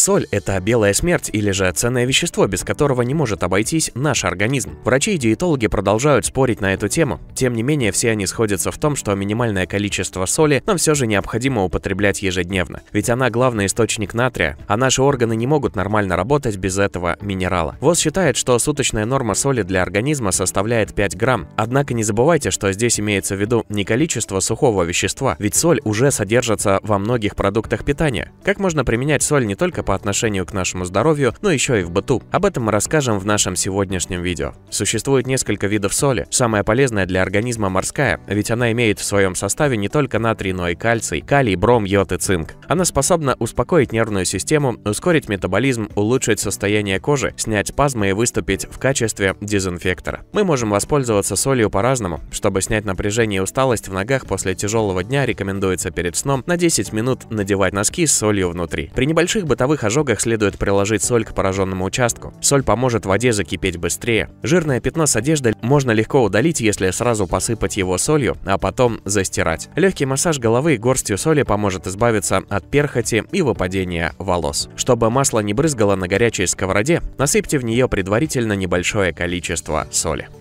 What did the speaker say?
Соль – это белая смерть или же ценное вещество, без которого не может обойтись наш организм. Врачи и диетологи продолжают спорить на эту тему. Тем не менее, все они сходятся в том, что минимальное количество соли нам все же необходимо употреблять ежедневно. Ведь она главный источник натрия, а наши органы не могут нормально работать без этого минерала. ВОЗ считает, что суточная норма соли для организма составляет 5 грамм. Однако не забывайте, что здесь имеется в виду не количество сухого вещества, ведь соль уже содержится во многих продуктах питания. Как можно применять соль не только по отношению к нашему здоровью, но ну еще и в быту. Об этом мы расскажем в нашем сегодняшнем видео. Существует несколько видов соли. Самая полезная для организма морская, ведь она имеет в своем составе не только натрий, но и кальций, калий, бром, йод и цинк. Она способна успокоить нервную систему, ускорить метаболизм, улучшить состояние кожи, снять спазмы и выступить в качестве дезинфектора. Мы можем воспользоваться солью по-разному. Чтобы снять напряжение и усталость в ногах после тяжелого дня, рекомендуется перед сном на 10 минут надевать носки с солью внутри. При небольших бытовых небольших ожогах следует приложить соль к пораженному участку. Соль поможет воде закипеть быстрее. Жирное пятно с одежды можно легко удалить, если сразу посыпать его солью, а потом застирать. Легкий массаж головы горстью соли поможет избавиться от перхоти и выпадения волос. Чтобы масло не брызгало на горячей сковороде, насыпьте в нее предварительно небольшое количество соли.